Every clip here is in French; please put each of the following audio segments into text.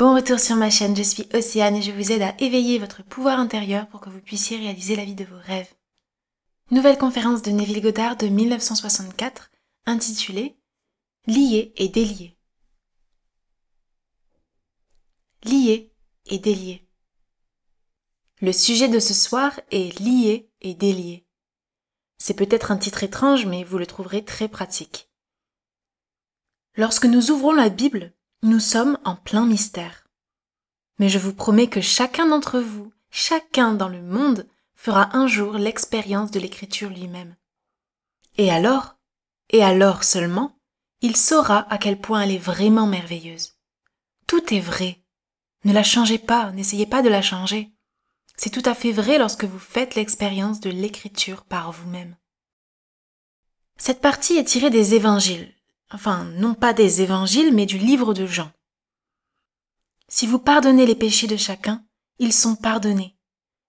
Bon retour sur ma chaîne, je suis Océane et je vous aide à éveiller votre pouvoir intérieur pour que vous puissiez réaliser la vie de vos rêves. Nouvelle conférence de Neville Goddard de 1964 intitulée Lié et délié. Lié et délié. Le sujet de ce soir est lié et délié. C'est peut-être un titre étrange mais vous le trouverez très pratique. Lorsque nous ouvrons la Bible, nous sommes en plein mystère. Mais je vous promets que chacun d'entre vous, chacun dans le monde, fera un jour l'expérience de l'écriture lui-même. Et alors, et alors seulement, il saura à quel point elle est vraiment merveilleuse. Tout est vrai. Ne la changez pas, n'essayez pas de la changer. C'est tout à fait vrai lorsque vous faites l'expérience de l'écriture par vous-même. Cette partie est tirée des évangiles, enfin non pas des évangiles, mais du livre de Jean. Si vous pardonnez les péchés de chacun, ils sont pardonnés.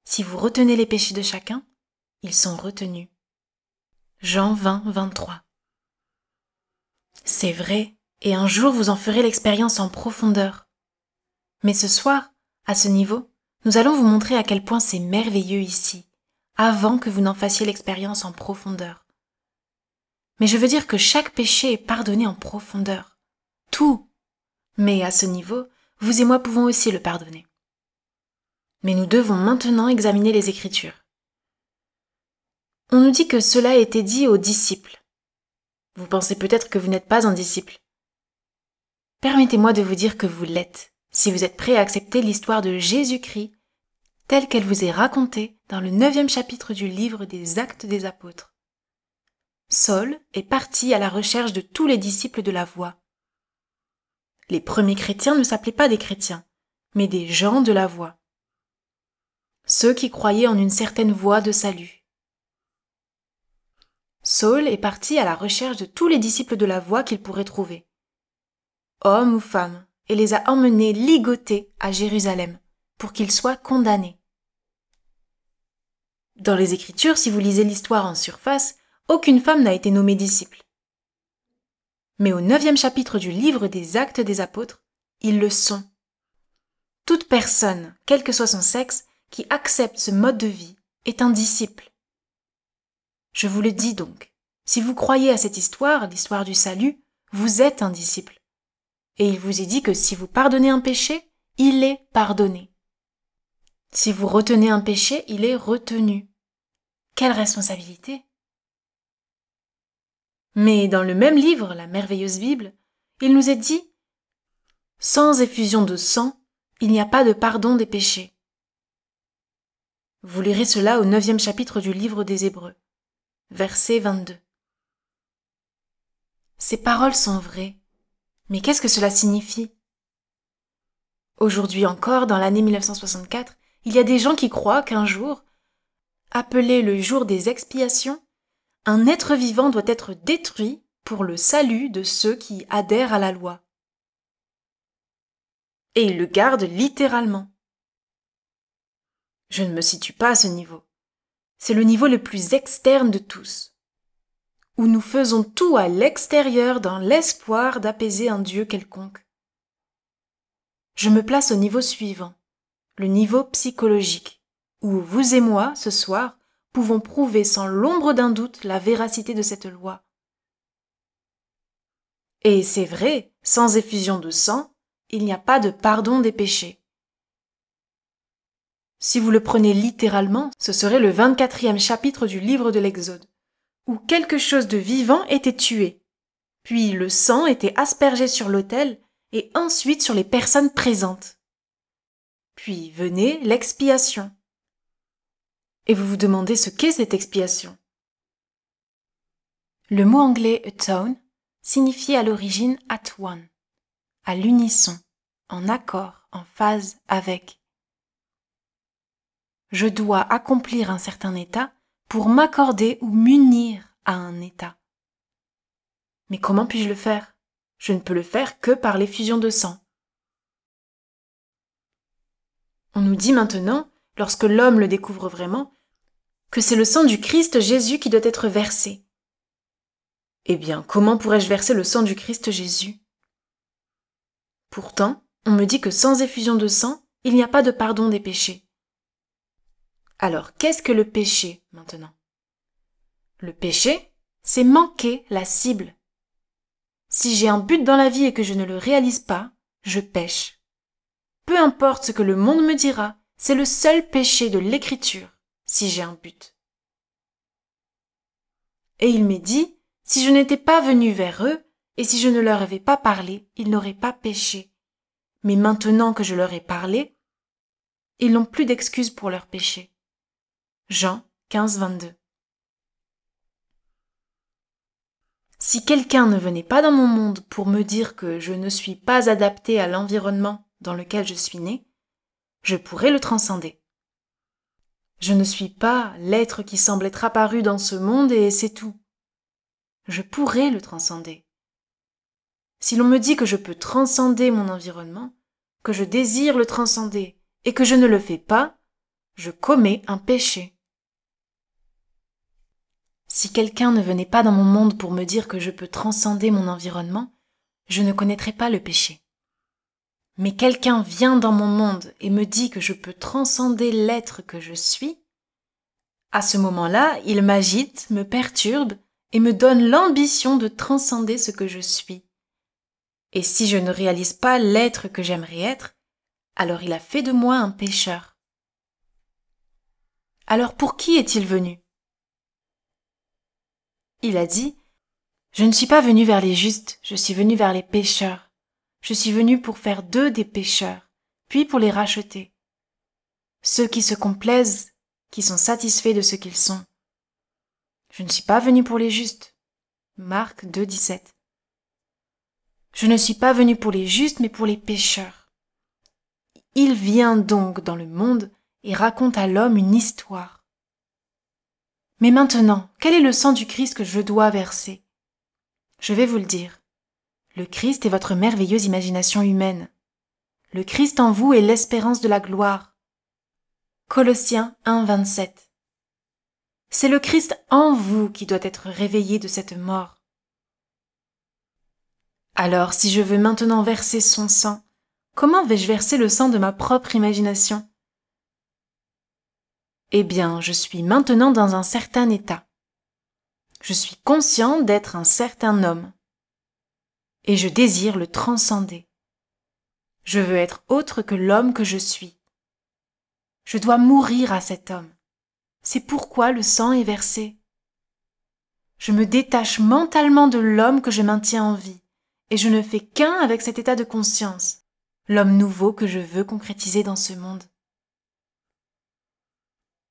Si vous retenez les péchés de chacun, ils sont retenus. Jean 20, 23. C'est vrai, et un jour vous en ferez l'expérience en profondeur. Mais ce soir, à ce niveau, nous allons vous montrer à quel point c'est merveilleux ici, avant que vous n'en fassiez l'expérience en profondeur mais je veux dire que chaque péché est pardonné en profondeur. Tout. Mais à ce niveau, vous et moi pouvons aussi le pardonner. Mais nous devons maintenant examiner les Écritures. On nous dit que cela a été dit aux disciples. Vous pensez peut-être que vous n'êtes pas un disciple. Permettez-moi de vous dire que vous l'êtes, si vous êtes prêt à accepter l'histoire de Jésus-Christ telle qu'elle vous est racontée dans le neuvième chapitre du livre des Actes des Apôtres. Saul est parti à la recherche de tous les disciples de la voie. Les premiers chrétiens ne s'appelaient pas des chrétiens, mais des gens de la voie. Ceux qui croyaient en une certaine voie de salut. Saul est parti à la recherche de tous les disciples de la voie qu'il pourrait trouver, hommes ou femmes, et les a emmenés ligotés à Jérusalem pour qu'ils soient condamnés. Dans les Écritures, si vous lisez l'histoire en surface, aucune femme n'a été nommée disciple. Mais au neuvième chapitre du livre des actes des apôtres, ils le sont. Toute personne, quel que soit son sexe, qui accepte ce mode de vie est un disciple. Je vous le dis donc, si vous croyez à cette histoire, l'histoire du salut, vous êtes un disciple. Et il vous est dit que si vous pardonnez un péché, il est pardonné. Si vous retenez un péché, il est retenu. Quelle responsabilité mais dans le même livre, la merveilleuse Bible, il nous est dit Sans effusion de sang, il n'y a pas de pardon des péchés. Vous lirez cela au neuvième chapitre du livre des Hébreux, verset 22. Ces paroles sont vraies, mais qu'est-ce que cela signifie Aujourd'hui encore, dans l'année 1964, il y a des gens qui croient qu'un jour, appelé le jour des expiations, un être vivant doit être détruit pour le salut de ceux qui adhèrent à la loi. Et il le garde littéralement. Je ne me situe pas à ce niveau. C'est le niveau le plus externe de tous, où nous faisons tout à l'extérieur dans l'espoir d'apaiser un Dieu quelconque. Je me place au niveau suivant, le niveau psychologique, où vous et moi, ce soir, pouvons prouver sans l'ombre d'un doute la véracité de cette loi. Et c'est vrai, sans effusion de sang, il n'y a pas de pardon des péchés. Si vous le prenez littéralement, ce serait le 24e chapitre du livre de l'Exode, où quelque chose de vivant était tué, puis le sang était aspergé sur l'autel et ensuite sur les personnes présentes. Puis venait l'expiation. Et vous vous demandez ce qu'est cette expiation. Le mot anglais atone signifie à l'origine at one, à l'unisson, en accord, en phase avec. Je dois accomplir un certain état pour m'accorder ou m'unir à un état. Mais comment puis-je le faire Je ne peux le faire que par l'effusion de sang. On nous dit maintenant lorsque l'homme le découvre vraiment, que c'est le sang du Christ Jésus qui doit être versé. Eh bien, comment pourrais-je verser le sang du Christ Jésus Pourtant, on me dit que sans effusion de sang, il n'y a pas de pardon des péchés. Alors, qu'est-ce que le péché maintenant Le péché, c'est manquer la cible. Si j'ai un but dans la vie et que je ne le réalise pas, je pêche. Peu importe ce que le monde me dira, c'est le seul péché de l'écriture, si j'ai un but. Et il m'est dit, si je n'étais pas venu vers eux, et si je ne leur avais pas parlé, ils n'auraient pas péché. Mais maintenant que je leur ai parlé, ils n'ont plus d'excuses pour leur péché. Jean 15, 22. Si quelqu'un ne venait pas dans mon monde pour me dire que je ne suis pas adapté à l'environnement dans lequel je suis né, je pourrais le transcender. Je ne suis pas l'être qui semble être apparu dans ce monde et c'est tout. Je pourrais le transcender. Si l'on me dit que je peux transcender mon environnement, que je désire le transcender et que je ne le fais pas, je commets un péché. Si quelqu'un ne venait pas dans mon monde pour me dire que je peux transcender mon environnement, je ne connaîtrais pas le péché mais quelqu'un vient dans mon monde et me dit que je peux transcender l'être que je suis, à ce moment-là, il m'agite, me perturbe et me donne l'ambition de transcender ce que je suis. Et si je ne réalise pas l'être que j'aimerais être, alors il a fait de moi un pécheur. Alors pour qui est-il venu Il a dit, Je ne suis pas venu vers les justes, je suis venu vers les pécheurs. Je suis venu pour faire d'eux des pécheurs, puis pour les racheter. Ceux qui se complaisent, qui sont satisfaits de ce qu'ils sont. Je ne suis pas venu pour les justes. Marc 2, 17. Je ne suis pas venu pour les justes, mais pour les pécheurs. Il vient donc dans le monde et raconte à l'homme une histoire. Mais maintenant, quel est le sang du Christ que je dois verser Je vais vous le dire. Le Christ est votre merveilleuse imagination humaine. Le Christ en vous est l'espérance de la gloire. Colossiens 1, 27. C'est le Christ en vous qui doit être réveillé de cette mort. Alors, si je veux maintenant verser son sang, comment vais-je verser le sang de ma propre imagination Eh bien, je suis maintenant dans un certain état. Je suis conscient d'être un certain homme et je désire le transcender. Je veux être autre que l'homme que je suis. Je dois mourir à cet homme. C'est pourquoi le sang est versé. Je me détache mentalement de l'homme que je maintiens en vie, et je ne fais qu'un avec cet état de conscience, l'homme nouveau que je veux concrétiser dans ce monde.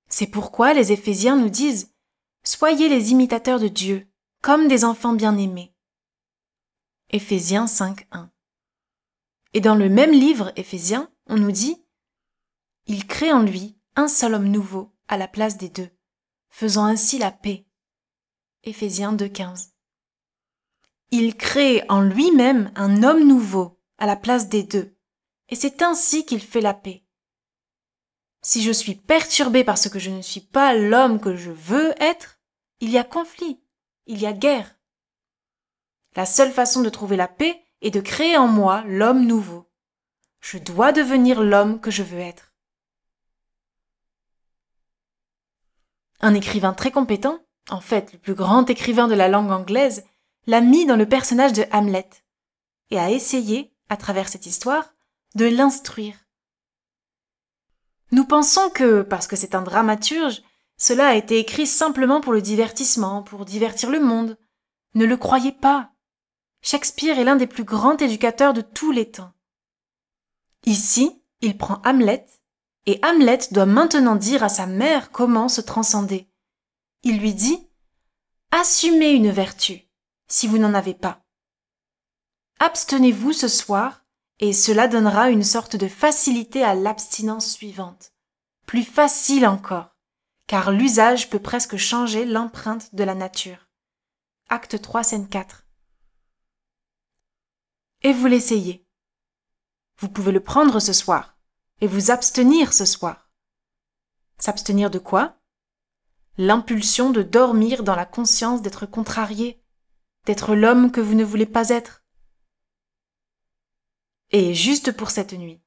C'est pourquoi les Éphésiens nous disent Soyez les imitateurs de Dieu, comme des enfants bien-aimés Éphésiens 5.1. Et dans le même livre, Éphésiens, on nous dit Il crée en lui un seul homme nouveau à la place des deux, faisant ainsi la paix. Éphésiens 2.15. Il crée en lui-même un homme nouveau à la place des deux, et c'est ainsi qu'il fait la paix. Si je suis perturbé parce que je ne suis pas l'homme que je veux être, il y a conflit, il y a guerre. La seule façon de trouver la paix est de créer en moi l'homme nouveau. Je dois devenir l'homme que je veux être. Un écrivain très compétent, en fait le plus grand écrivain de la langue anglaise, l'a mis dans le personnage de Hamlet et a essayé, à travers cette histoire, de l'instruire. Nous pensons que, parce que c'est un dramaturge, cela a été écrit simplement pour le divertissement, pour divertir le monde. Ne le croyez pas. Shakespeare est l'un des plus grands éducateurs de tous les temps. Ici, il prend Hamlet, et Hamlet doit maintenant dire à sa mère comment se transcender. Il lui dit Assumez une vertu, si vous n'en avez pas. Abstenez-vous ce soir, et cela donnera une sorte de facilité à l'abstinence suivante. Plus facile encore, car l'usage peut presque changer l'empreinte de la nature. Acte 3, scène et vous l'essayez. Vous pouvez le prendre ce soir et vous abstenir ce soir. S'abstenir de quoi L'impulsion de dormir dans la conscience d'être contrarié, d'être l'homme que vous ne voulez pas être. Et juste pour cette nuit,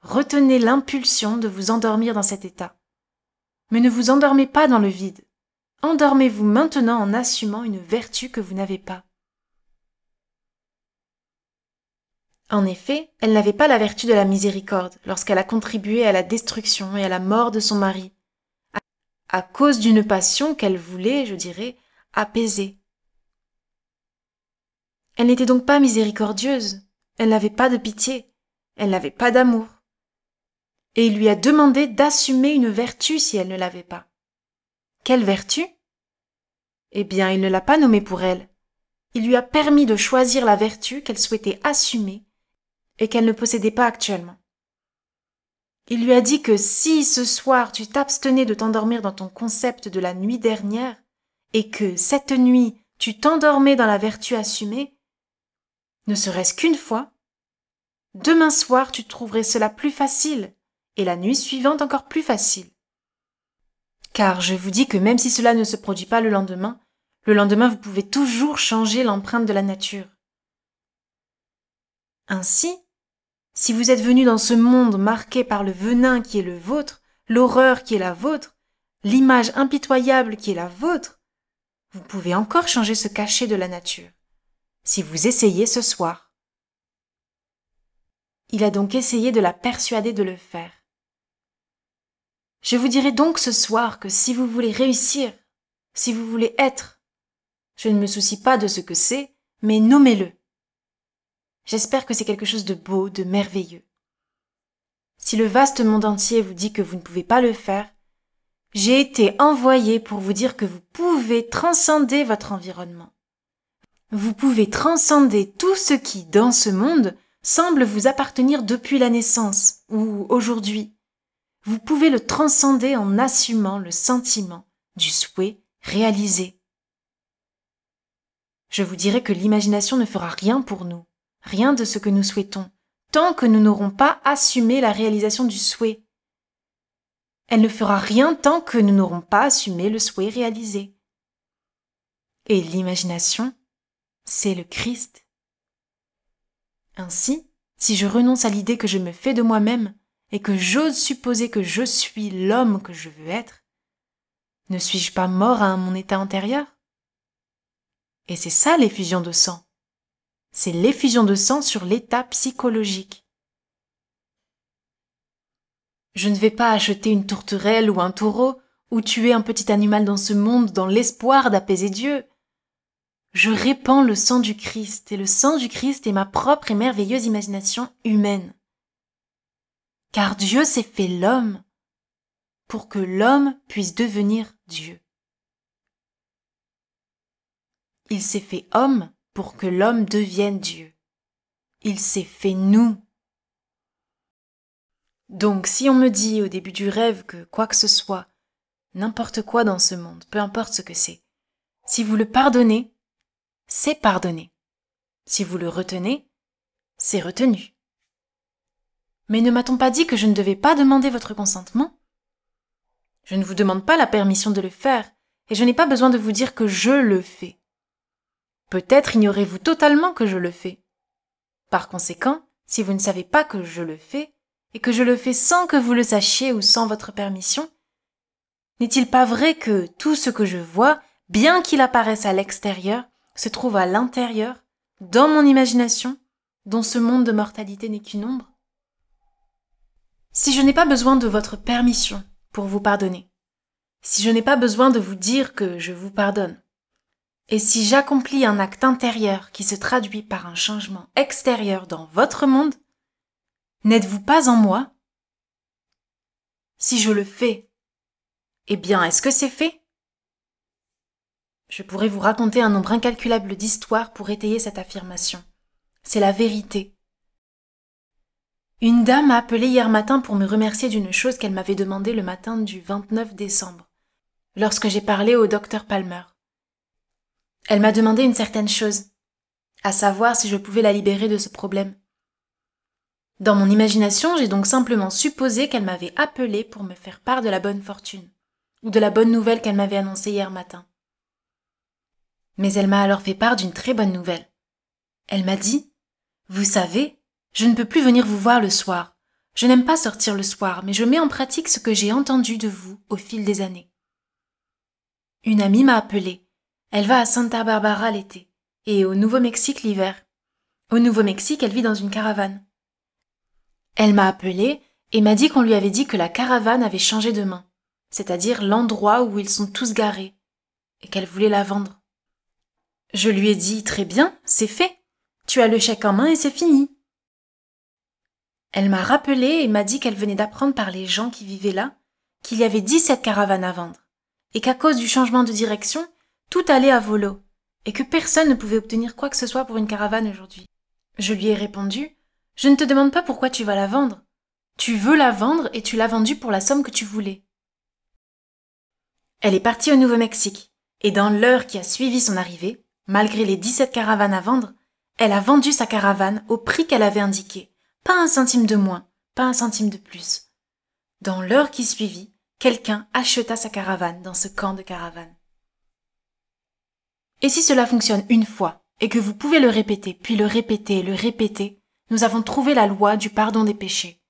retenez l'impulsion de vous endormir dans cet état. Mais ne vous endormez pas dans le vide. Endormez-vous maintenant en assumant une vertu que vous n'avez pas. En effet, elle n'avait pas la vertu de la miséricorde lorsqu'elle a contribué à la destruction et à la mort de son mari, à cause d'une passion qu'elle voulait, je dirais, apaiser. Elle n'était donc pas miséricordieuse, elle n'avait pas de pitié, elle n'avait pas d'amour. Et il lui a demandé d'assumer une vertu si elle ne l'avait pas. Quelle vertu Eh bien, il ne l'a pas nommée pour elle. Il lui a permis de choisir la vertu qu'elle souhaitait assumer et qu'elle ne possédait pas actuellement. Il lui a dit que si ce soir tu t'abstenais de t'endormir dans ton concept de la nuit dernière, et que cette nuit tu t'endormais dans la vertu assumée, ne serait-ce qu'une fois, demain soir tu trouverais cela plus facile, et la nuit suivante encore plus facile. Car je vous dis que même si cela ne se produit pas le lendemain, le lendemain vous pouvez toujours changer l'empreinte de la nature. Ainsi, si vous êtes venu dans ce monde marqué par le venin qui est le vôtre, l'horreur qui est la vôtre, l'image impitoyable qui est la vôtre, vous pouvez encore changer ce cachet de la nature, si vous essayez ce soir. Il a donc essayé de la persuader de le faire. Je vous dirai donc ce soir que si vous voulez réussir, si vous voulez être, je ne me soucie pas de ce que c'est, mais nommez-le. J'espère que c'est quelque chose de beau, de merveilleux. Si le vaste monde entier vous dit que vous ne pouvez pas le faire, j'ai été envoyé pour vous dire que vous pouvez transcender votre environnement. Vous pouvez transcender tout ce qui, dans ce monde, semble vous appartenir depuis la naissance ou aujourd'hui. Vous pouvez le transcender en assumant le sentiment du souhait réalisé. Je vous dirai que l'imagination ne fera rien pour nous. Rien de ce que nous souhaitons, tant que nous n'aurons pas assumé la réalisation du souhait. Elle ne fera rien tant que nous n'aurons pas assumé le souhait réalisé. Et l'imagination, c'est le Christ. Ainsi, si je renonce à l'idée que je me fais de moi-même et que j'ose supposer que je suis l'homme que je veux être, ne suis-je pas mort à mon état antérieur Et c'est ça l'effusion de sang c'est l'effusion de sang sur l'état psychologique. Je ne vais pas acheter une tourterelle ou un taureau, ou tuer un petit animal dans ce monde dans l'espoir d'apaiser Dieu. Je répands le sang du Christ, et le sang du Christ est ma propre et merveilleuse imagination humaine. Car Dieu s'est fait l'homme pour que l'homme puisse devenir Dieu. Il s'est fait homme pour que l'homme devienne Dieu. Il s'est fait nous. Donc si on me dit au début du rêve que quoi que ce soit, n'importe quoi dans ce monde, peu importe ce que c'est, si vous le pardonnez, c'est pardonné. Si vous le retenez, c'est retenu. Mais ne m'a-t-on pas dit que je ne devais pas demander votre consentement Je ne vous demande pas la permission de le faire, et je n'ai pas besoin de vous dire que je le fais. Peut-être ignorez-vous totalement que je le fais. Par conséquent, si vous ne savez pas que je le fais, et que je le fais sans que vous le sachiez ou sans votre permission, n'est-il pas vrai que tout ce que je vois, bien qu'il apparaisse à l'extérieur, se trouve à l'intérieur, dans mon imagination, dont ce monde de mortalité n'est qu'une ombre Si je n'ai pas besoin de votre permission pour vous pardonner, si je n'ai pas besoin de vous dire que je vous pardonne, et si j'accomplis un acte intérieur qui se traduit par un changement extérieur dans votre monde, n'êtes-vous pas en moi Si je le fais, eh bien, est-ce que c'est fait Je pourrais vous raconter un nombre incalculable d'histoires pour étayer cette affirmation. C'est la vérité. Une dame m'a appelé hier matin pour me remercier d'une chose qu'elle m'avait demandée le matin du 29 décembre, lorsque j'ai parlé au docteur Palmer. Elle m'a demandé une certaine chose, à savoir si je pouvais la libérer de ce problème. Dans mon imagination, j'ai donc simplement supposé qu'elle m'avait appelé pour me faire part de la bonne fortune, ou de la bonne nouvelle qu'elle m'avait annoncée hier matin. Mais elle m'a alors fait part d'une très bonne nouvelle. Elle m'a dit Vous savez, je ne peux plus venir vous voir le soir. Je n'aime pas sortir le soir, mais je mets en pratique ce que j'ai entendu de vous au fil des années. Une amie m'a appelée elle va à Santa Barbara l'été et au Nouveau-Mexique l'hiver. Au Nouveau-Mexique, elle vit dans une caravane. Elle m'a appelée et m'a dit qu'on lui avait dit que la caravane avait changé de main, c'est-à-dire l'endroit où ils sont tous garés, et qu'elle voulait la vendre. Je lui ai dit très bien, c'est fait. Tu as le chèque en main et c'est fini. Elle m'a rappelé et m'a dit qu'elle venait d'apprendre par les gens qui vivaient là qu'il y avait 17 caravanes à vendre, et qu'à cause du changement de direction, tout allait à volo, et que personne ne pouvait obtenir quoi que ce soit pour une caravane aujourd'hui. Je lui ai répondu, je ne te demande pas pourquoi tu vas la vendre. Tu veux la vendre et tu l'as vendue pour la somme que tu voulais. Elle est partie au Nouveau-Mexique, et dans l'heure qui a suivi son arrivée, malgré les 17 caravanes à vendre, elle a vendu sa caravane au prix qu'elle avait indiqué, pas un centime de moins, pas un centime de plus. Dans l'heure qui suivit, quelqu'un acheta sa caravane dans ce camp de caravane. Et si cela fonctionne une fois, et que vous pouvez le répéter, puis le répéter, le répéter, nous avons trouvé la loi du pardon des péchés.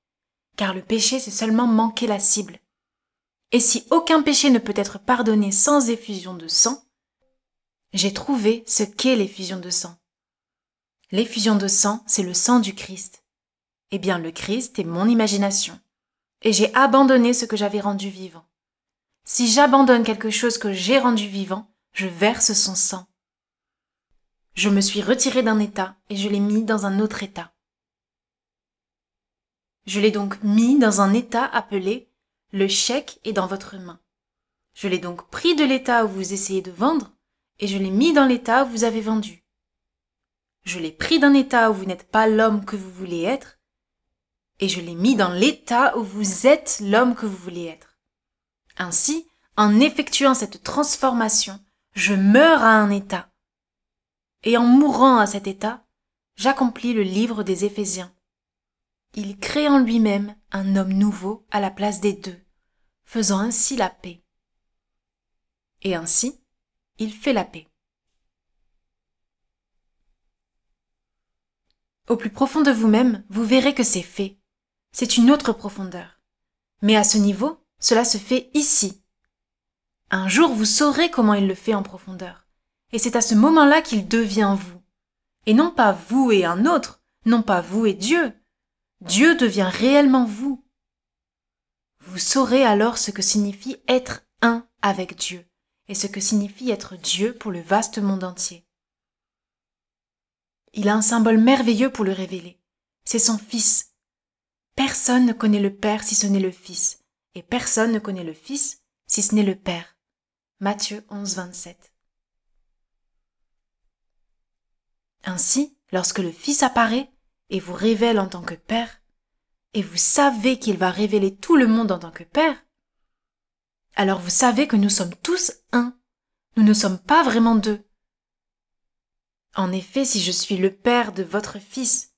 Car le péché, c'est seulement manquer la cible. Et si aucun péché ne peut être pardonné sans effusion de sang, j'ai trouvé ce qu'est l'effusion de sang. L'effusion de sang, c'est le sang du Christ. Eh bien, le Christ est mon imagination. Et j'ai abandonné ce que j'avais rendu vivant. Si j'abandonne quelque chose que j'ai rendu vivant, je verse son sang. Je me suis retiré d'un état et je l'ai mis dans un autre état. Je l'ai donc mis dans un état appelé le chèque est dans votre main. Je l'ai donc pris de l'état où vous essayez de vendre et je l'ai mis dans l'état où vous avez vendu. Je l'ai pris d'un état où vous n'êtes pas l'homme que vous voulez être et je l'ai mis dans l'état où vous êtes l'homme que vous voulez être. Ainsi, en effectuant cette transformation, je meurs à un état. Et en mourant à cet état, j'accomplis le livre des Éphésiens. Il crée en lui-même un homme nouveau à la place des deux, faisant ainsi la paix. Et ainsi, il fait la paix. Au plus profond de vous-même, vous verrez que c'est fait. C'est une autre profondeur. Mais à ce niveau, cela se fait ici, un jour, vous saurez comment il le fait en profondeur. Et c'est à ce moment-là qu'il devient vous. Et non pas vous et un autre, non pas vous et Dieu. Dieu devient réellement vous. Vous saurez alors ce que signifie être un avec Dieu et ce que signifie être Dieu pour le vaste monde entier. Il a un symbole merveilleux pour le révéler. C'est son Fils. Personne ne connaît le Père si ce n'est le Fils, et personne ne connaît le Fils si ce n'est le Père. Matthieu 11, 27. Ainsi, lorsque le Fils apparaît et vous révèle en tant que Père, et vous savez qu'il va révéler tout le monde en tant que Père, alors vous savez que nous sommes tous un. Nous ne sommes pas vraiment deux. En effet, si je suis le Père de votre Fils,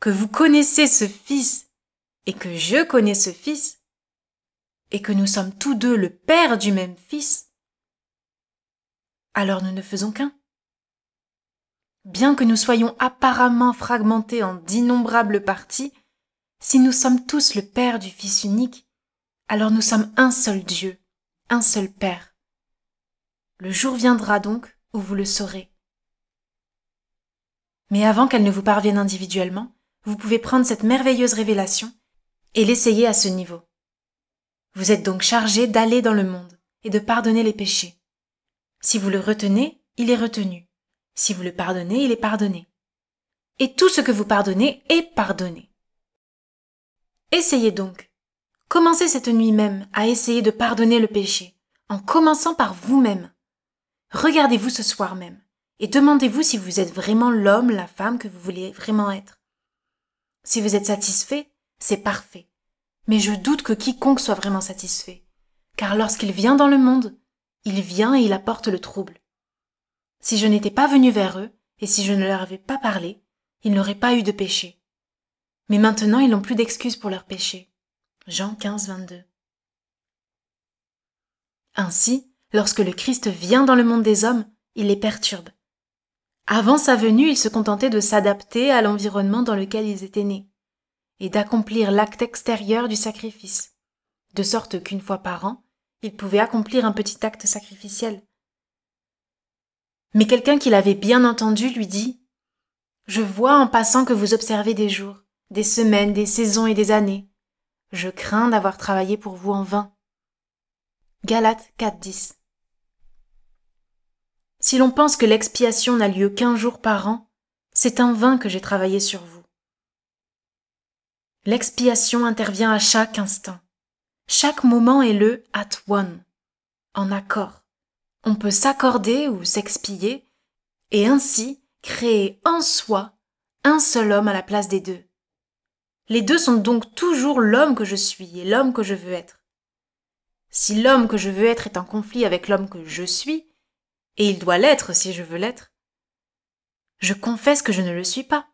que vous connaissez ce Fils, et que je connais ce Fils, et que nous sommes tous deux le Père du même Fils, alors nous ne faisons qu'un. Bien que nous soyons apparemment fragmentés en d'innombrables parties, si nous sommes tous le Père du Fils unique, alors nous sommes un seul Dieu, un seul Père. Le jour viendra donc où vous le saurez. Mais avant qu'elle ne vous parvienne individuellement, vous pouvez prendre cette merveilleuse révélation et l'essayer à ce niveau. Vous êtes donc chargé d'aller dans le monde et de pardonner les péchés. Si vous le retenez, il est retenu. Si vous le pardonnez, il est pardonné. Et tout ce que vous pardonnez est pardonné. Essayez donc. Commencez cette nuit même à essayer de pardonner le péché, en commençant par vous-même. Regardez-vous ce soir même, et demandez-vous si vous êtes vraiment l'homme, la femme que vous voulez vraiment être. Si vous êtes satisfait, c'est parfait. Mais je doute que quiconque soit vraiment satisfait. Car lorsqu'il vient dans le monde, il vient et il apporte le trouble. Si je n'étais pas venu vers eux, et si je ne leur avais pas parlé, ils n'auraient pas eu de péché. Mais maintenant ils n'ont plus d'excuses pour leur péché. Jean 15, 22. Ainsi, lorsque le Christ vient dans le monde des hommes, il les perturbe. Avant sa venue, ils se contentaient de s'adapter à l'environnement dans lequel ils étaient nés, et d'accomplir l'acte extérieur du sacrifice, de sorte qu'une fois par an, il pouvait accomplir un petit acte sacrificiel. Mais quelqu'un qui l'avait bien entendu lui dit Je vois en passant que vous observez des jours, des semaines, des saisons et des années. Je crains d'avoir travaillé pour vous en vain. Galates 4.10 Si l'on pense que l'expiation n'a lieu qu'un jour par an, c'est en vain que j'ai travaillé sur vous. L'expiation intervient à chaque instant. Chaque moment est le at one, en accord. On peut s'accorder ou s'expier et ainsi créer en soi un seul homme à la place des deux. Les deux sont donc toujours l'homme que je suis et l'homme que je veux être. Si l'homme que je veux être est en conflit avec l'homme que je suis, et il doit l'être si je veux l'être, je confesse que je ne le suis pas.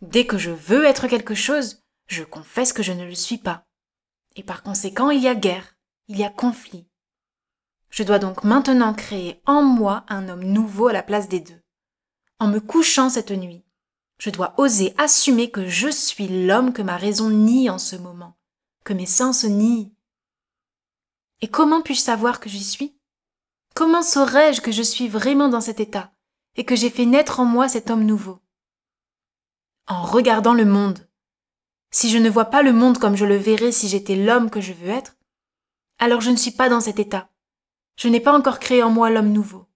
Dès que je veux être quelque chose, je confesse que je ne le suis pas et par conséquent il y a guerre, il y a conflit. Je dois donc maintenant créer en moi un homme nouveau à la place des deux. En me couchant cette nuit, je dois oser assumer que je suis l'homme que ma raison nie en ce moment, que mes sens nient. Et comment puis-je savoir que j'y suis Comment saurais-je que je suis vraiment dans cet état et que j'ai fait naître en moi cet homme nouveau En regardant le monde, si je ne vois pas le monde comme je le verrais si j'étais l'homme que je veux être, alors je ne suis pas dans cet état. Je n'ai pas encore créé en moi l'homme nouveau.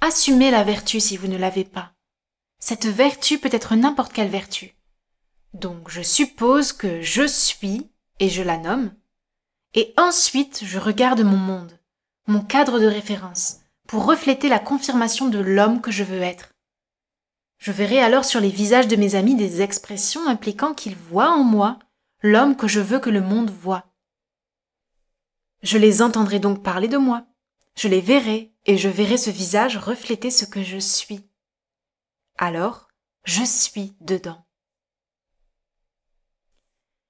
Assumez la vertu si vous ne l'avez pas. Cette vertu peut être n'importe quelle vertu. Donc je suppose que je suis, et je la nomme, et ensuite je regarde mon monde, mon cadre de référence, pour refléter la confirmation de l'homme que je veux être. Je verrai alors sur les visages de mes amis des expressions impliquant qu'ils voient en moi l'homme que je veux que le monde voit. Je les entendrai donc parler de moi. Je les verrai et je verrai ce visage refléter ce que je suis. Alors, je suis dedans.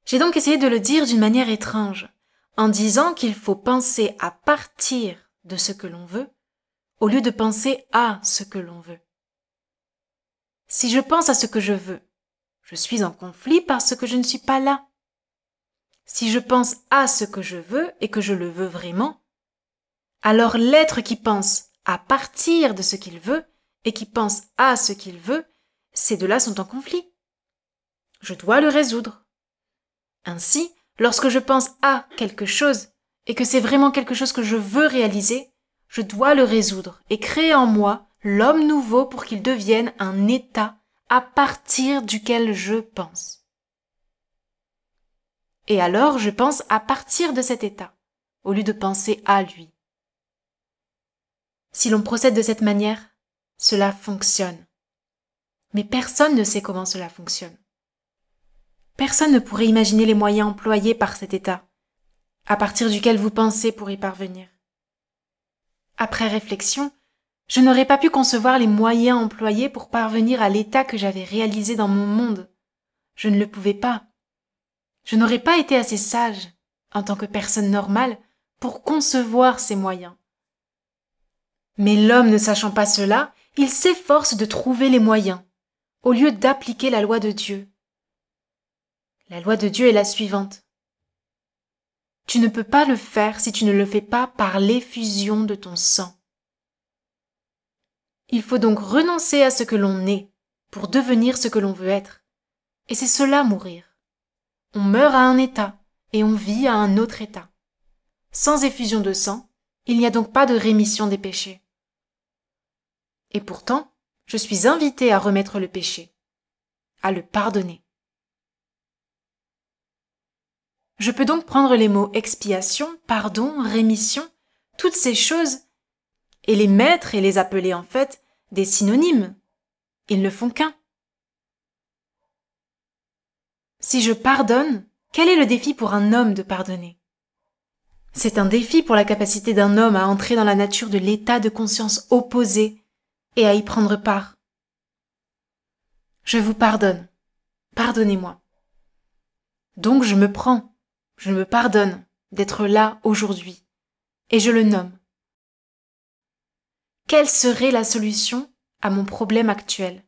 J'ai donc essayé de le dire d'une manière étrange, en disant qu'il faut penser à partir de ce que l'on veut, au lieu de penser à ce que l'on veut. Si je pense à ce que je veux, je suis en conflit parce que je ne suis pas là. Si je pense à ce que je veux et que je le veux vraiment, alors l'être qui pense à partir de ce qu'il veut et qui pense à ce qu'il veut, ces deux-là sont en conflit. Je dois le résoudre. Ainsi, lorsque je pense à quelque chose et que c'est vraiment quelque chose que je veux réaliser, je dois le résoudre et créer en moi l'homme nouveau pour qu'il devienne un état à partir duquel je pense. Et alors je pense à partir de cet état, au lieu de penser à lui. Si l'on procède de cette manière, cela fonctionne. Mais personne ne sait comment cela fonctionne. Personne ne pourrait imaginer les moyens employés par cet état, à partir duquel vous pensez pour y parvenir. Après réflexion, je n'aurais pas pu concevoir les moyens employés pour parvenir à l'état que j'avais réalisé dans mon monde. Je ne le pouvais pas. Je n'aurais pas été assez sage, en tant que personne normale, pour concevoir ces moyens. Mais l'homme ne sachant pas cela, il s'efforce de trouver les moyens, au lieu d'appliquer la loi de Dieu. La loi de Dieu est la suivante. Tu ne peux pas le faire si tu ne le fais pas par l'effusion de ton sang. Il faut donc renoncer à ce que l'on est pour devenir ce que l'on veut être. Et c'est cela mourir. On meurt à un état et on vit à un autre état. Sans effusion de sang, il n'y a donc pas de rémission des péchés. Et pourtant, je suis invité à remettre le péché, à le pardonner. Je peux donc prendre les mots expiation, pardon, rémission, toutes ces choses, et les mettre et les appeler en fait des synonymes. Ils ne font qu'un. Si je pardonne, quel est le défi pour un homme de pardonner C'est un défi pour la capacité d'un homme à entrer dans la nature de l'état de conscience opposé et à y prendre part. Je vous pardonne. Pardonnez-moi. Donc je me prends, je me pardonne d'être là aujourd'hui, et je le nomme. Quelle serait la solution à mon problème actuel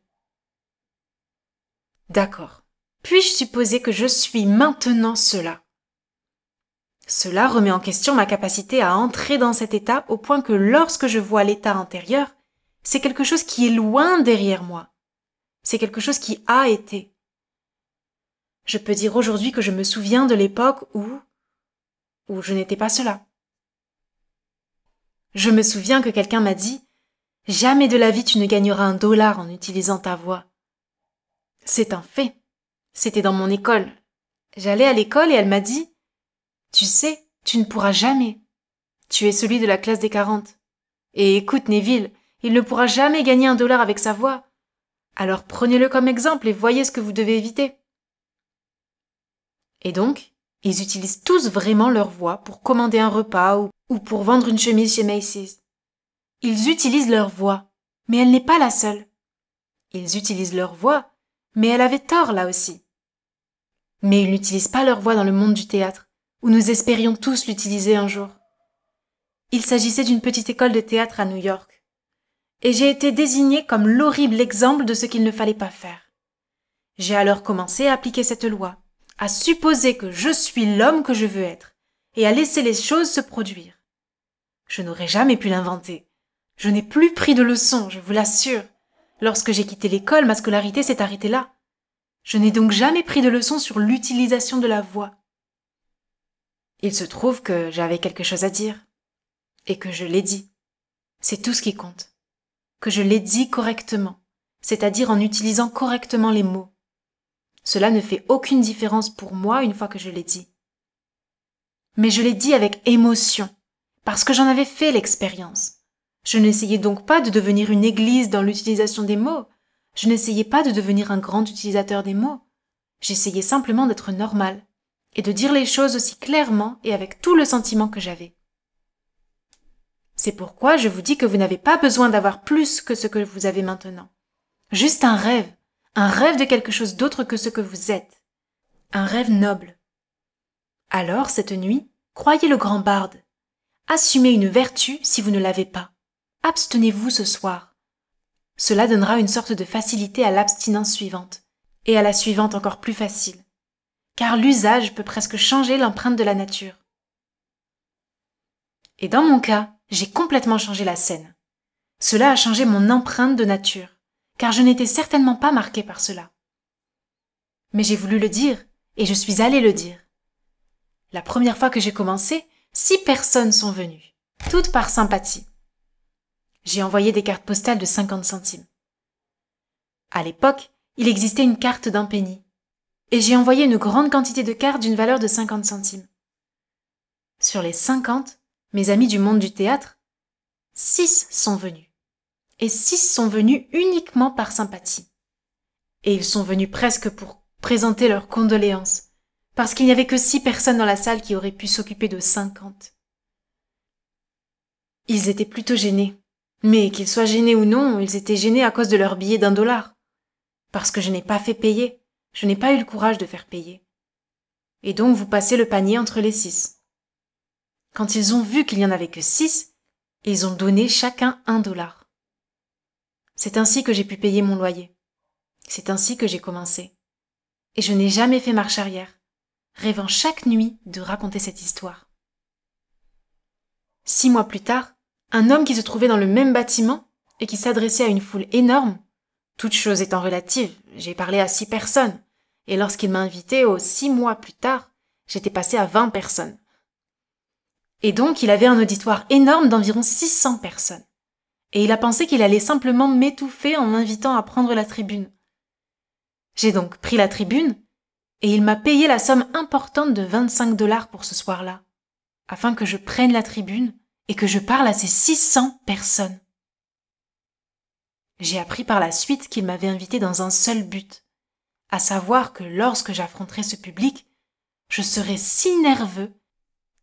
D'accord. Puis-je supposer que je suis maintenant cela Cela remet en question ma capacité à entrer dans cet état au point que lorsque je vois l'état antérieur, c'est quelque chose qui est loin derrière moi. C'est quelque chose qui a été. Je peux dire aujourd'hui que je me souviens de l'époque où, où je n'étais pas cela. Je me souviens que quelqu'un m'a dit Jamais de la vie tu ne gagneras un dollar en utilisant ta voix. C'est un fait. C'était dans mon école. J'allais à l'école et elle m'a dit Tu sais, tu ne pourras jamais. Tu es celui de la classe des quarante. Et écoute, Neville, il ne pourra jamais gagner un dollar avec sa voix. Alors prenez-le comme exemple et voyez ce que vous devez éviter. Et donc, ils utilisent tous vraiment leur voix pour commander un repas ou, ou pour vendre une chemise chez Macy's. Ils utilisent leur voix, mais elle n'est pas la seule. Ils utilisent leur voix, mais elle avait tort là aussi. Mais ils n'utilisent pas leur voix dans le monde du théâtre, où nous espérions tous l'utiliser un jour. Il s'agissait d'une petite école de théâtre à New York. Et j'ai été désignée comme l'horrible exemple de ce qu'il ne fallait pas faire. J'ai alors commencé à appliquer cette loi, à supposer que je suis l'homme que je veux être, et à laisser les choses se produire. Je n'aurais jamais pu l'inventer. Je n'ai plus pris de leçons, je vous l'assure. Lorsque j'ai quitté l'école, ma scolarité s'est arrêtée là. Je n'ai donc jamais pris de leçons sur l'utilisation de la voix. Il se trouve que j'avais quelque chose à dire. Et que je l'ai dit. C'est tout ce qui compte. Que je l'ai dit correctement, c'est-à-dire en utilisant correctement les mots. Cela ne fait aucune différence pour moi une fois que je l'ai dit. Mais je l'ai dit avec émotion, parce que j'en avais fait l'expérience. Je n'essayais donc pas de devenir une église dans l'utilisation des mots. Je n'essayais pas de devenir un grand utilisateur des mots. J'essayais simplement d'être normal et de dire les choses aussi clairement et avec tout le sentiment que j'avais. C'est pourquoi je vous dis que vous n'avez pas besoin d'avoir plus que ce que vous avez maintenant. Juste un rêve, un rêve de quelque chose d'autre que ce que vous êtes. Un rêve noble. Alors, cette nuit, croyez le grand barde. Assumez une vertu si vous ne l'avez pas abstenez-vous ce soir. Cela donnera une sorte de facilité à l'abstinence suivante, et à la suivante encore plus facile, car l'usage peut presque changer l'empreinte de la nature. Et dans mon cas, j'ai complètement changé la scène. Cela a changé mon empreinte de nature, car je n'étais certainement pas marquée par cela. Mais j'ai voulu le dire, et je suis allée le dire. La première fois que j'ai commencé, six personnes sont venues, toutes par sympathie j'ai envoyé des cartes postales de 50 centimes. À l'époque, il existait une carte d'un penny. Et j'ai envoyé une grande quantité de cartes d'une valeur de 50 centimes. Sur les 50, mes amis du monde du théâtre, 6 sont venus. Et 6 sont venus uniquement par sympathie. Et ils sont venus presque pour présenter leurs condoléances, parce qu'il n'y avait que 6 personnes dans la salle qui auraient pu s'occuper de 50. Ils étaient plutôt gênés, mais qu'ils soient gênés ou non, ils étaient gênés à cause de leur billet d'un dollar. Parce que je n'ai pas fait payer. Je n'ai pas eu le courage de faire payer. Et donc vous passez le panier entre les six. Quand ils ont vu qu'il n'y en avait que six, ils ont donné chacun un dollar. C'est ainsi que j'ai pu payer mon loyer. C'est ainsi que j'ai commencé. Et je n'ai jamais fait marche arrière, rêvant chaque nuit de raconter cette histoire. Six mois plus tard, un homme qui se trouvait dans le même bâtiment et qui s'adressait à une foule énorme. Toute chose étant relative, j'ai parlé à six personnes. Et lorsqu'il m'a invité, oh, six mois plus tard, j'étais passé à vingt personnes. Et donc, il avait un auditoire énorme d'environ six cents personnes. Et il a pensé qu'il allait simplement m'étouffer en m'invitant à prendre la tribune. J'ai donc pris la tribune, et il m'a payé la somme importante de 25 dollars pour ce soir-là, afin que je prenne la tribune et que je parle à ces 600 personnes. J'ai appris par la suite qu'il m'avait invité dans un seul but, à savoir que lorsque j'affronterais ce public, je serai si nerveux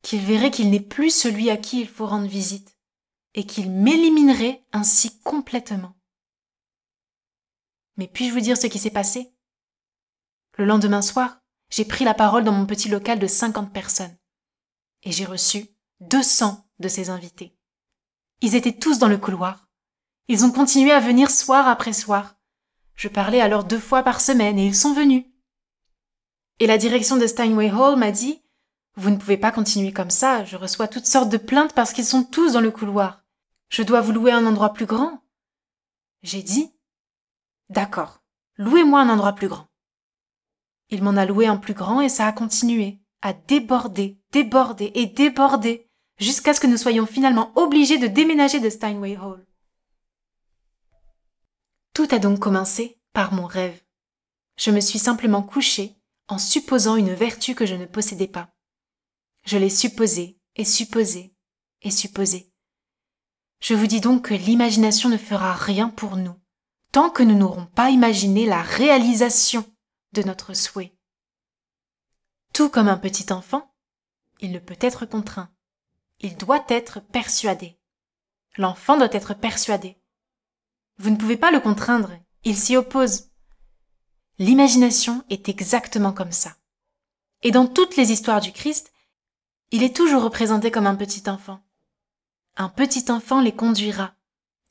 qu'il verrait qu'il n'est plus celui à qui il faut rendre visite, et qu'il m'éliminerait ainsi complètement. Mais puis-je vous dire ce qui s'est passé Le lendemain soir, j'ai pris la parole dans mon petit local de 50 personnes, et j'ai reçu 200 de ses invités. Ils étaient tous dans le couloir. Ils ont continué à venir soir après soir. Je parlais alors deux fois par semaine et ils sont venus. Et la direction de Steinway Hall m'a dit Vous ne pouvez pas continuer comme ça, je reçois toutes sortes de plaintes parce qu'ils sont tous dans le couloir. Je dois vous louer un endroit plus grand. J'ai dit D'accord, louez-moi un endroit plus grand. Il m'en a loué un plus grand et ça a continué, à déborder, déborder et déborder jusqu'à ce que nous soyons finalement obligés de déménager de Steinway Hall. Tout a donc commencé par mon rêve. Je me suis simplement couchée en supposant une vertu que je ne possédais pas. Je l'ai supposée et supposée et supposée. Je vous dis donc que l'imagination ne fera rien pour nous tant que nous n'aurons pas imaginé la réalisation de notre souhait. Tout comme un petit enfant, il ne peut être contraint. Il doit être persuadé. L'enfant doit être persuadé. Vous ne pouvez pas le contraindre, il s'y oppose. L'imagination est exactement comme ça. Et dans toutes les histoires du Christ, il est toujours représenté comme un petit enfant. Un petit enfant les conduira.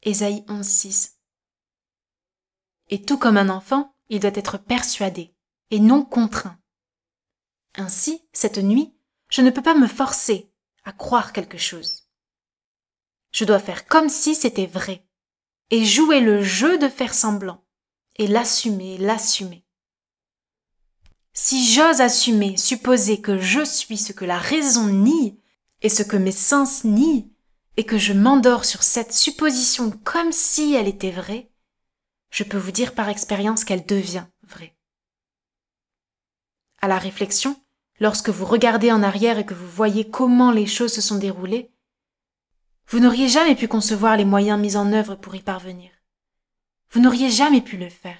Ésaïe 11.6. Et tout comme un enfant, il doit être persuadé et non contraint. Ainsi, cette nuit, je ne peux pas me forcer à croire quelque chose. Je dois faire comme si c'était vrai, et jouer le jeu de faire semblant, et l'assumer, l'assumer. Si j'ose assumer, supposer que je suis ce que la raison nie, et ce que mes sens nient, et que je m'endors sur cette supposition comme si elle était vraie, je peux vous dire par expérience qu'elle devient vraie. À la réflexion, lorsque vous regardez en arrière et que vous voyez comment les choses se sont déroulées, vous n'auriez jamais pu concevoir les moyens mis en œuvre pour y parvenir. Vous n'auriez jamais pu le faire.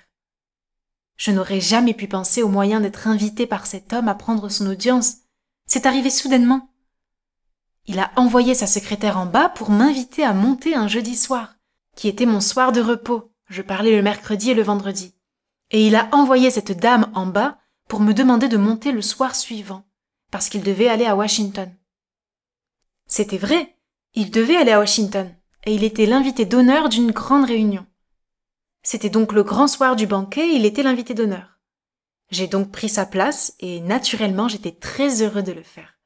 Je n'aurais jamais pu penser aux moyens d'être invité par cet homme à prendre son audience. C'est arrivé soudainement. Il a envoyé sa secrétaire en bas pour m'inviter à monter un jeudi soir, qui était mon soir de repos. Je parlais le mercredi et le vendredi. Et il a envoyé cette dame en bas pour me demander de monter le soir suivant, parce qu'il devait aller à Washington. C'était vrai, il devait aller à Washington, et il était l'invité d'honneur d'une grande réunion. C'était donc le grand soir du banquet, il était l'invité d'honneur. J'ai donc pris sa place, et naturellement j'étais très heureux de le faire.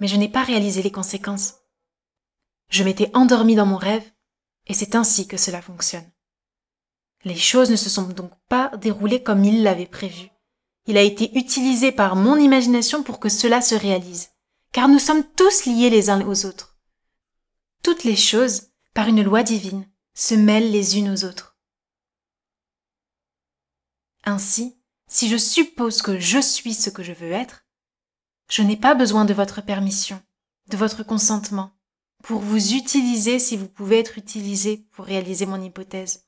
Mais je n'ai pas réalisé les conséquences. Je m'étais endormi dans mon rêve, et c'est ainsi que cela fonctionne. Les choses ne se sont donc pas déroulées comme il l'avait prévu. Il a été utilisé par mon imagination pour que cela se réalise, car nous sommes tous liés les uns aux autres. Toutes les choses, par une loi divine, se mêlent les unes aux autres. Ainsi, si je suppose que je suis ce que je veux être, je n'ai pas besoin de votre permission, de votre consentement, pour vous utiliser si vous pouvez être utilisé pour réaliser mon hypothèse.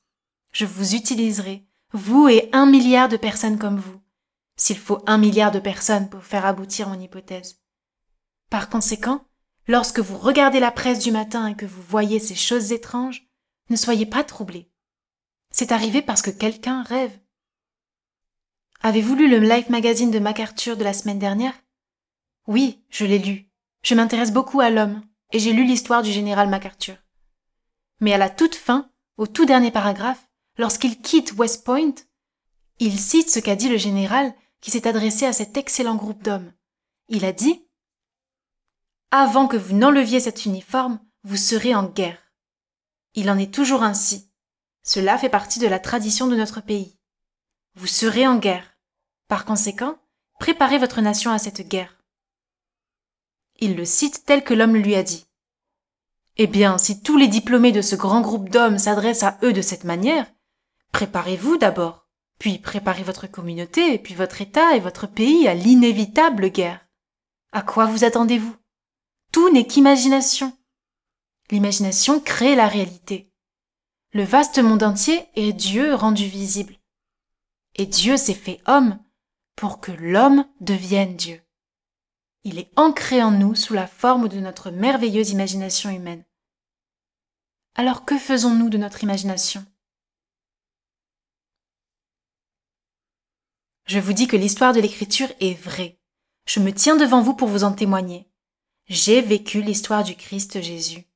Je vous utiliserai, vous et un milliard de personnes comme vous s'il faut un milliard de personnes pour faire aboutir mon hypothèse. Par conséquent, lorsque vous regardez la presse du matin et que vous voyez ces choses étranges, ne soyez pas troublés. C'est arrivé parce que quelqu'un rêve. Avez-vous lu le Life Magazine de MacArthur de la semaine dernière Oui, je l'ai lu. Je m'intéresse beaucoup à l'homme, et j'ai lu l'histoire du général MacArthur. Mais à la toute fin, au tout dernier paragraphe, lorsqu'il quitte West Point, il cite ce qu'a dit le général qui s'est adressé à cet excellent groupe d'hommes. Il a dit Avant que vous n'enleviez cet uniforme, vous serez en guerre. Il en est toujours ainsi. Cela fait partie de la tradition de notre pays. Vous serez en guerre. Par conséquent, préparez votre nation à cette guerre. Il le cite tel que l'homme lui a dit. Eh bien, si tous les diplômés de ce grand groupe d'hommes s'adressent à eux de cette manière, préparez-vous d'abord puis préparez votre communauté, et puis votre État et votre pays à l'inévitable guerre. À quoi vous attendez-vous Tout n'est qu'imagination. L'imagination crée la réalité. Le vaste monde entier est Dieu rendu visible. Et Dieu s'est fait homme pour que l'homme devienne Dieu. Il est ancré en nous sous la forme de notre merveilleuse imagination humaine. Alors que faisons-nous de notre imagination Je vous dis que l'histoire de l'écriture est vraie. Je me tiens devant vous pour vous en témoigner. J'ai vécu l'histoire du Christ Jésus.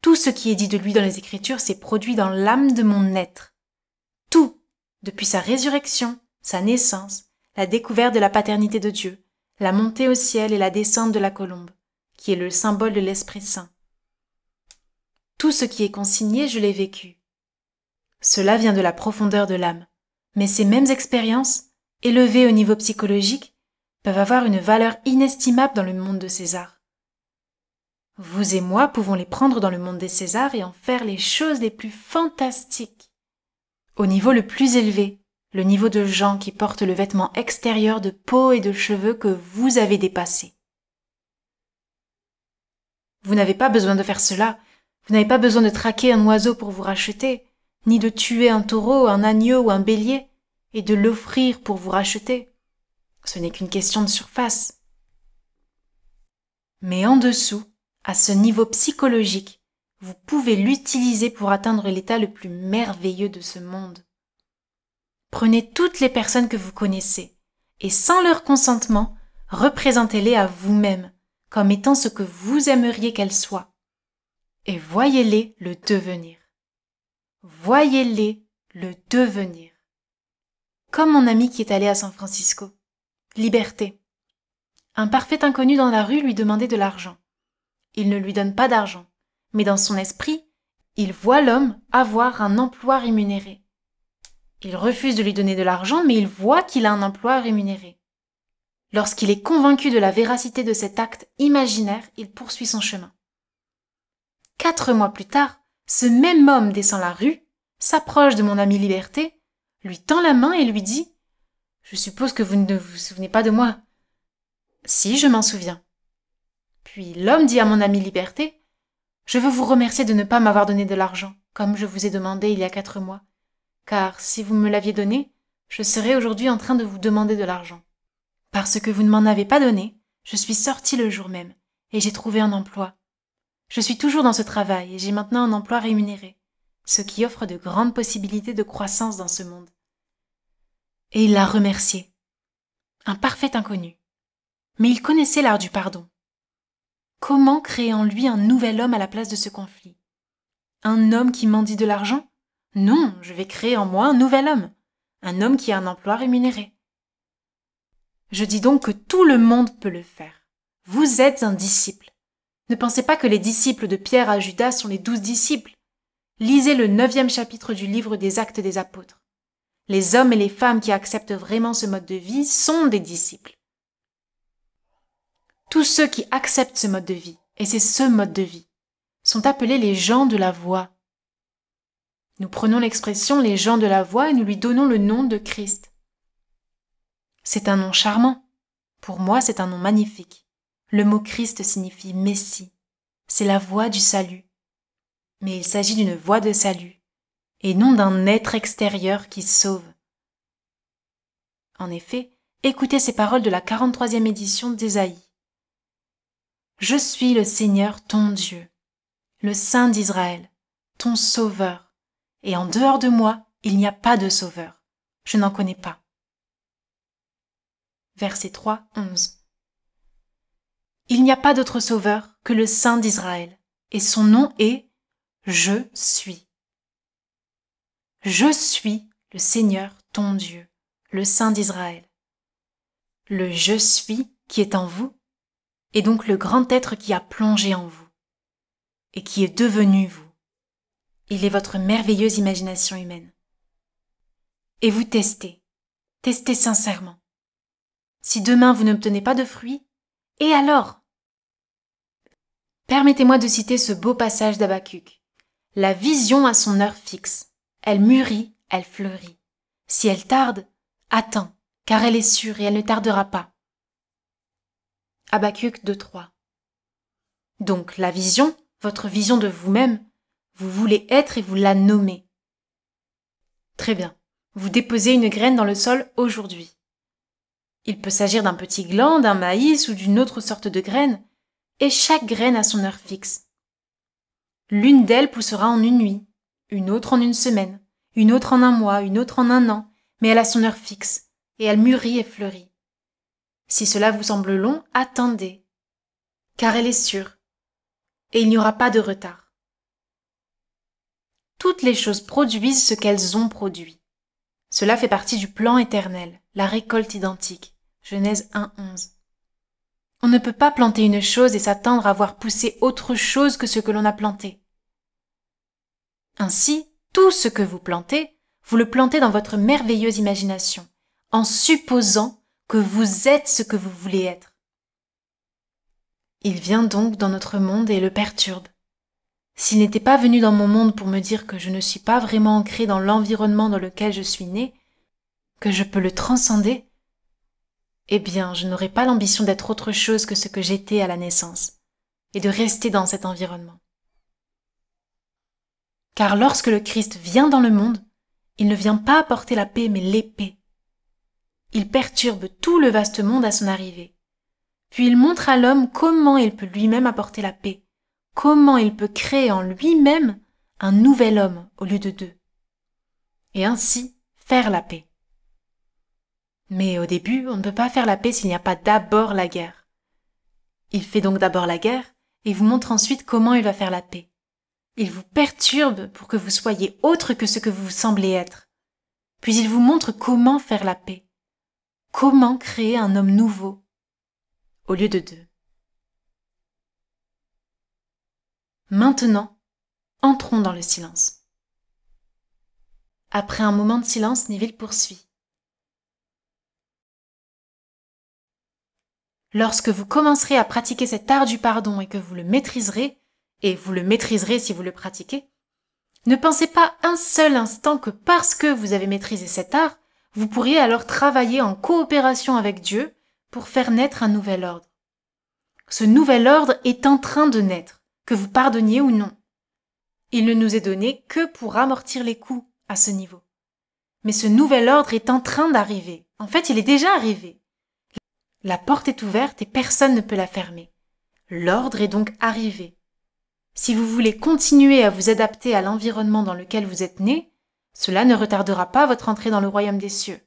Tout ce qui est dit de lui dans les Écritures s'est produit dans l'âme de mon être. Tout, depuis sa résurrection, sa naissance, la découverte de la paternité de Dieu, la montée au ciel et la descente de la colombe, qui est le symbole de l'Esprit Saint. Tout ce qui est consigné, je l'ai vécu. Cela vient de la profondeur de l'âme. Mais ces mêmes expériences, élevées au niveau psychologique, peuvent avoir une valeur inestimable dans le monde de César. Vous et moi pouvons les prendre dans le monde des Césars et en faire les choses les plus fantastiques. Au niveau le plus élevé, le niveau de gens qui portent le vêtement extérieur de peau et de cheveux que vous avez dépassé. Vous n'avez pas besoin de faire cela, vous n'avez pas besoin de traquer un oiseau pour vous racheter, ni de tuer un taureau, un agneau ou un bélier, et de l'offrir pour vous racheter. Ce n'est qu'une question de surface. Mais en dessous, à ce niveau psychologique, vous pouvez l'utiliser pour atteindre l'état le plus merveilleux de ce monde. Prenez toutes les personnes que vous connaissez, et sans leur consentement, représentez-les à vous-même, comme étant ce que vous aimeriez qu'elles soient, et voyez-les le devenir. Voyez-les le devenir. Comme mon ami qui est allé à San Francisco. Liberté. Un parfait inconnu dans la rue lui demandait de l'argent. Il ne lui donne pas d'argent, mais dans son esprit, il voit l'homme avoir un emploi rémunéré. Il refuse de lui donner de l'argent, mais il voit qu'il a un emploi rémunéré. Lorsqu'il est convaincu de la véracité de cet acte imaginaire, il poursuit son chemin. Quatre mois plus tard, ce même homme descend la rue, s'approche de mon ami Liberté, lui tend la main et lui dit Je suppose que vous ne vous souvenez pas de moi. Si, je m'en souviens. Puis l'homme dit à mon ami Liberté Je veux vous remercier de ne pas m'avoir donné de l'argent, comme je vous ai demandé il y a quatre mois, car si vous me l'aviez donné, je serais aujourd'hui en train de vous demander de l'argent. Parce que vous ne m'en avez pas donné, je suis sorti le jour même, et j'ai trouvé un emploi, je suis toujours dans ce travail et j'ai maintenant un emploi rémunéré, ce qui offre de grandes possibilités de croissance dans ce monde. Et il l'a remercié. Un parfait inconnu. Mais il connaissait l'art du pardon. Comment créer en lui un nouvel homme à la place de ce conflit Un homme qui mendie de l'argent Non, je vais créer en moi un nouvel homme, un homme qui a un emploi rémunéré. Je dis donc que tout le monde peut le faire. Vous êtes un disciple. Ne pensez pas que les disciples de Pierre à Judas sont les douze disciples. Lisez le neuvième chapitre du livre des Actes des Apôtres. Les hommes et les femmes qui acceptent vraiment ce mode de vie sont des disciples. Tous ceux qui acceptent ce mode de vie, et c'est ce mode de vie, sont appelés les gens de la voie. Nous prenons l'expression les gens de la voie et nous lui donnons le nom de Christ. C'est un nom charmant. Pour moi, c'est un nom magnifique. Le mot Christ signifie Messie. C'est la voie du salut. Mais il s'agit d'une voie de salut et non d'un être extérieur qui sauve. En effet, écoutez ces paroles de la 43e édition d'Ésaïe. Je suis le Seigneur ton Dieu, le Saint d'Israël, ton Sauveur, et en dehors de moi, il n'y a pas de Sauveur. Je n'en connais pas. Verset 3, 11. Il n'y a pas d'autre sauveur que le Saint d'Israël, et son nom est Je suis. Je suis le Seigneur ton Dieu, le Saint d'Israël. Le Je suis qui est en vous est donc le grand être qui a plongé en vous et qui est devenu vous. Il est votre merveilleuse imagination humaine. Et vous testez, testez sincèrement. Si demain vous n'obtenez pas de fruits, et alors Permettez-moi de citer ce beau passage d'Abacuc. La vision a son heure fixe. Elle mûrit, elle fleurit. Si elle tarde, attends, car elle est sûre et elle ne tardera pas. Abacuc 2.3 Donc la vision, votre vision de vous-même, vous voulez être et vous la nommez. Très bien. Vous déposez une graine dans le sol aujourd'hui. Il peut s'agir d'un petit gland, d'un maïs ou d'une autre sorte de graine, et chaque graine a son heure fixe. L'une d'elles poussera en une nuit, une autre en une semaine, une autre en un mois, une autre en un an, mais elle a son heure fixe, et elle mûrit et fleurit. Si cela vous semble long, attendez, car elle est sûre, et il n'y aura pas de retard. Toutes les choses produisent ce qu'elles ont produit. Cela fait partie du plan éternel, la récolte identique. Genèse 1.11. On ne peut pas planter une chose et s'attendre à voir pousser autre chose que ce que l'on a planté. Ainsi, tout ce que vous plantez, vous le plantez dans votre merveilleuse imagination, en supposant que vous êtes ce que vous voulez être. Il vient donc dans notre monde et le perturbe. S'il n'était pas venu dans mon monde pour me dire que je ne suis pas vraiment ancré dans l'environnement dans lequel je suis né, que je peux le transcender, eh bien, je n'aurais pas l'ambition d'être autre chose que ce que j'étais à la naissance, et de rester dans cet environnement. Car lorsque le Christ vient dans le monde, il ne vient pas apporter la paix mais l'épée. Il perturbe tout le vaste monde à son arrivée. Puis il montre à l'homme comment il peut lui-même apporter la paix, comment il peut créer en lui-même un nouvel homme au lieu de deux. Et ainsi faire la paix. Mais au début, on ne peut pas faire la paix s'il n'y a pas d'abord la guerre. Il fait donc d'abord la guerre et vous montre ensuite comment il va faire la paix. Il vous perturbe pour que vous soyez autre que ce que vous semblez être. Puis il vous montre comment faire la paix. Comment créer un homme nouveau au lieu de deux. Maintenant, entrons dans le silence. Après un moment de silence, Neville poursuit. Lorsque vous commencerez à pratiquer cet art du pardon et que vous le maîtriserez, et vous le maîtriserez si vous le pratiquez, ne pensez pas un seul instant que parce que vous avez maîtrisé cet art, vous pourriez alors travailler en coopération avec Dieu pour faire naître un nouvel ordre. Ce nouvel ordre est en train de naître, que vous pardonniez ou non. Il ne nous est donné que pour amortir les coups à ce niveau. Mais ce nouvel ordre est en train d'arriver. En fait, il est déjà arrivé. La porte est ouverte et personne ne peut la fermer. L'ordre est donc arrivé. Si vous voulez continuer à vous adapter à l'environnement dans lequel vous êtes né, cela ne retardera pas votre entrée dans le royaume des cieux.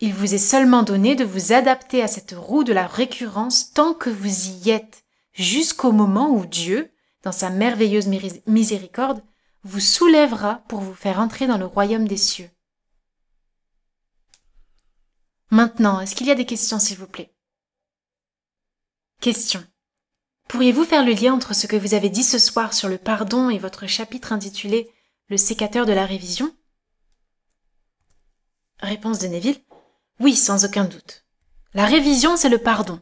Il vous est seulement donné de vous adapter à cette roue de la récurrence tant que vous y êtes, jusqu'au moment où Dieu, dans sa merveilleuse miséricorde, vous soulèvera pour vous faire entrer dans le royaume des cieux. Maintenant, est-ce qu'il y a des questions, s'il vous plaît Question. Pourriez-vous faire le lien entre ce que vous avez dit ce soir sur le pardon et votre chapitre intitulé Le sécateur de la révision Réponse de Neville. Oui, sans aucun doute. La révision, c'est le pardon.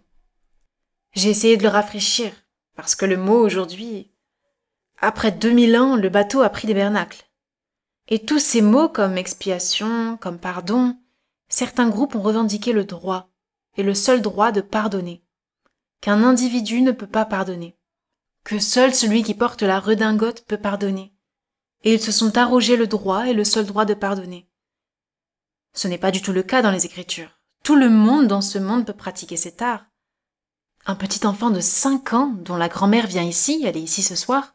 J'ai essayé de le rafraîchir, parce que le mot aujourd'hui... Après 2000 ans, le bateau a pris des bernacles. Et tous ces mots comme expiation, comme pardon, certains groupes ont revendiqué le droit, et le seul droit de pardonner, qu'un individu ne peut pas pardonner, que seul celui qui porte la redingote peut pardonner, et ils se sont arrogés le droit et le seul droit de pardonner. Ce n'est pas du tout le cas dans les Écritures. Tout le monde dans ce monde peut pratiquer cet art. Un petit enfant de 5 ans, dont la grand-mère vient ici, elle est ici ce soir,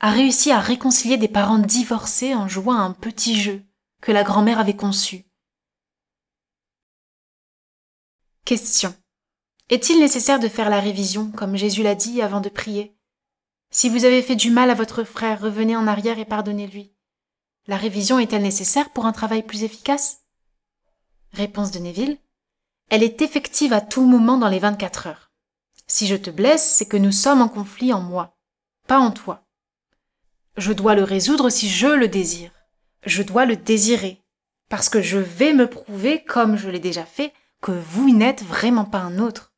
a réussi à réconcilier des parents divorcés en jouant à un petit jeu que la grand-mère avait conçu. Question. Est-il nécessaire de faire la révision, comme Jésus l'a dit, avant de prier Si vous avez fait du mal à votre frère, revenez en arrière et pardonnez-lui. La révision est-elle nécessaire pour un travail plus efficace Réponse de Neville. Elle est effective à tout moment dans les 24 heures. Si je te blesse, c'est que nous sommes en conflit en moi, pas en toi. Je dois le résoudre si je le désire. Je dois le désirer, parce que je vais me prouver, comme je l'ai déjà fait, que vous n'êtes vraiment pas un autre.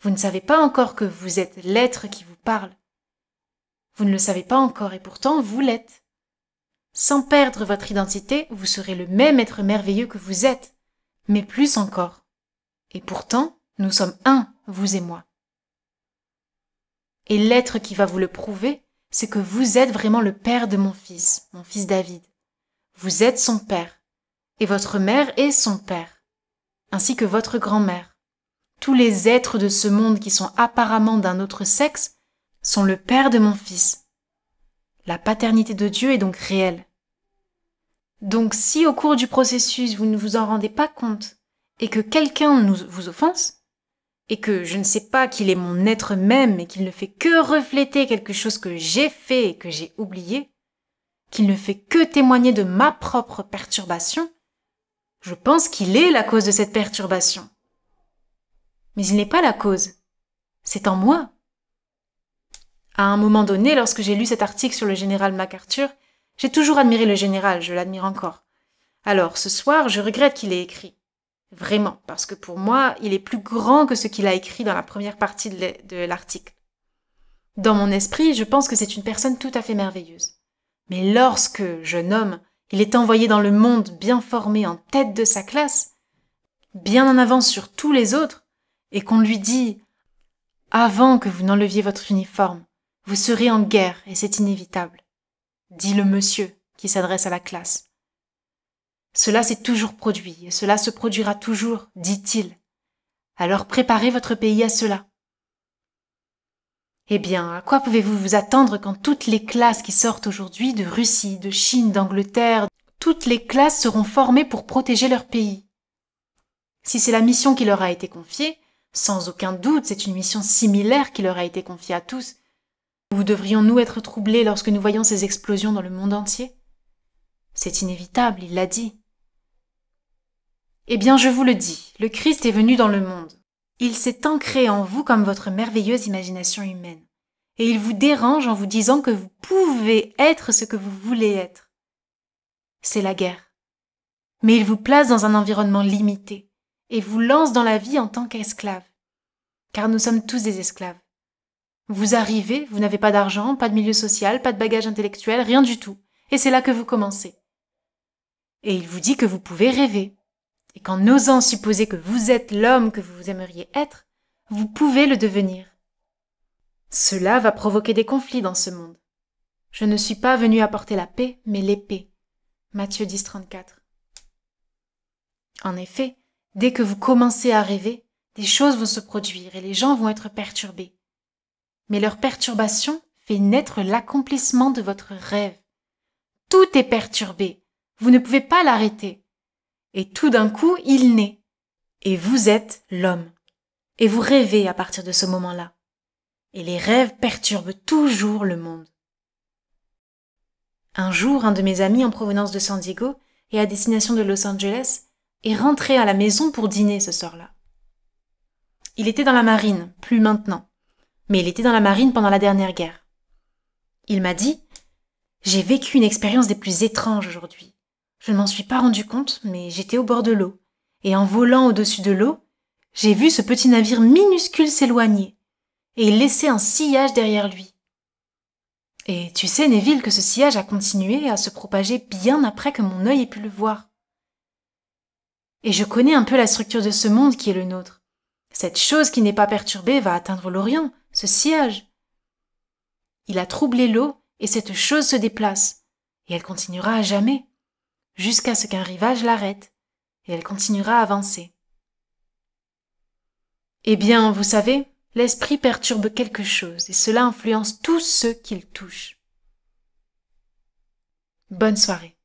Vous ne savez pas encore que vous êtes l'être qui vous parle. Vous ne le savez pas encore et pourtant vous l'êtes. Sans perdre votre identité, vous serez le même être merveilleux que vous êtes, mais plus encore. Et pourtant, nous sommes un, vous et moi. Et l'être qui va vous le prouver, c'est que vous êtes vraiment le père de mon fils, mon fils David. Vous êtes son père, et votre mère est son père ainsi que votre grand-mère. Tous les êtres de ce monde qui sont apparemment d'un autre sexe sont le père de mon fils. La paternité de Dieu est donc réelle. Donc si au cours du processus vous ne vous en rendez pas compte et que quelqu'un vous offense, et que je ne sais pas qu'il est mon être même et qu'il ne fait que refléter quelque chose que j'ai fait et que j'ai oublié, qu'il ne fait que témoigner de ma propre perturbation, je pense qu'il est la cause de cette perturbation. Mais il n'est pas la cause. C'est en moi. À un moment donné, lorsque j'ai lu cet article sur le général MacArthur, j'ai toujours admiré le général, je l'admire encore. Alors, ce soir, je regrette qu'il ait écrit. Vraiment, parce que pour moi, il est plus grand que ce qu'il a écrit dans la première partie de l'article. Dans mon esprit, je pense que c'est une personne tout à fait merveilleuse. Mais lorsque, jeune homme, il est envoyé dans le monde bien formé en tête de sa classe, bien en avance sur tous les autres, et qu'on lui dit ⁇ Avant que vous n'enleviez votre uniforme, vous serez en guerre et c'est inévitable ⁇ dit le monsieur qui s'adresse à la classe. Cela s'est toujours produit et cela se produira toujours, dit-il. Alors préparez votre pays à cela. Eh bien, à quoi pouvez-vous vous attendre quand toutes les classes qui sortent aujourd'hui de Russie, de Chine, d'Angleterre, toutes les classes seront formées pour protéger leur pays Si c'est la mission qui leur a été confiée, sans aucun doute c'est une mission similaire qui leur a été confiée à tous, Vous devrions-nous être troublés lorsque nous voyons ces explosions dans le monde entier C'est inévitable, il l'a dit. Eh bien, je vous le dis, le Christ est venu dans le monde. Il s'est ancré en vous comme votre merveilleuse imagination humaine. Et il vous dérange en vous disant que vous pouvez être ce que vous voulez être. C'est la guerre. Mais il vous place dans un environnement limité et vous lance dans la vie en tant qu'esclave. Car nous sommes tous des esclaves. Vous arrivez, vous n'avez pas d'argent, pas de milieu social, pas de bagage intellectuel, rien du tout. Et c'est là que vous commencez. Et il vous dit que vous pouvez rêver, et qu'en osant supposer que vous êtes l'homme que vous aimeriez être, vous pouvez le devenir. Cela va provoquer des conflits dans ce monde. Je ne suis pas venu apporter la paix, mais l'épée. Matthieu 10,34 En effet, dès que vous commencez à rêver, des choses vont se produire et les gens vont être perturbés. Mais leur perturbation fait naître l'accomplissement de votre rêve. Tout est perturbé. Vous ne pouvez pas l'arrêter. Et tout d'un coup, il naît. Et vous êtes l'homme. Et vous rêvez à partir de ce moment-là. Et les rêves perturbent toujours le monde. Un jour, un de mes amis en provenance de San Diego et à destination de Los Angeles est rentré à la maison pour dîner ce soir-là. Il était dans la marine, plus maintenant, mais il était dans la marine pendant la dernière guerre. Il m'a dit J'ai vécu une expérience des plus étranges aujourd'hui. Je ne m'en suis pas rendu compte, mais j'étais au bord de l'eau. Et en volant au-dessus de l'eau, j'ai vu ce petit navire minuscule s'éloigner et laisser un sillage derrière lui. Et tu sais, Neville, que ce sillage a continué à se propager bien après que mon œil ait pu le voir. Et je connais un peu la structure de ce monde qui est le nôtre. Cette chose qui n'est pas perturbée va atteindre l'Orient, ce sillage. Il a troublé l'eau et cette chose se déplace, et elle continuera à jamais jusqu'à ce qu'un rivage l'arrête, et elle continuera à avancer. Eh bien, vous savez, l'esprit perturbe quelque chose, et cela influence tous ceux qu'il touche. Bonne soirée.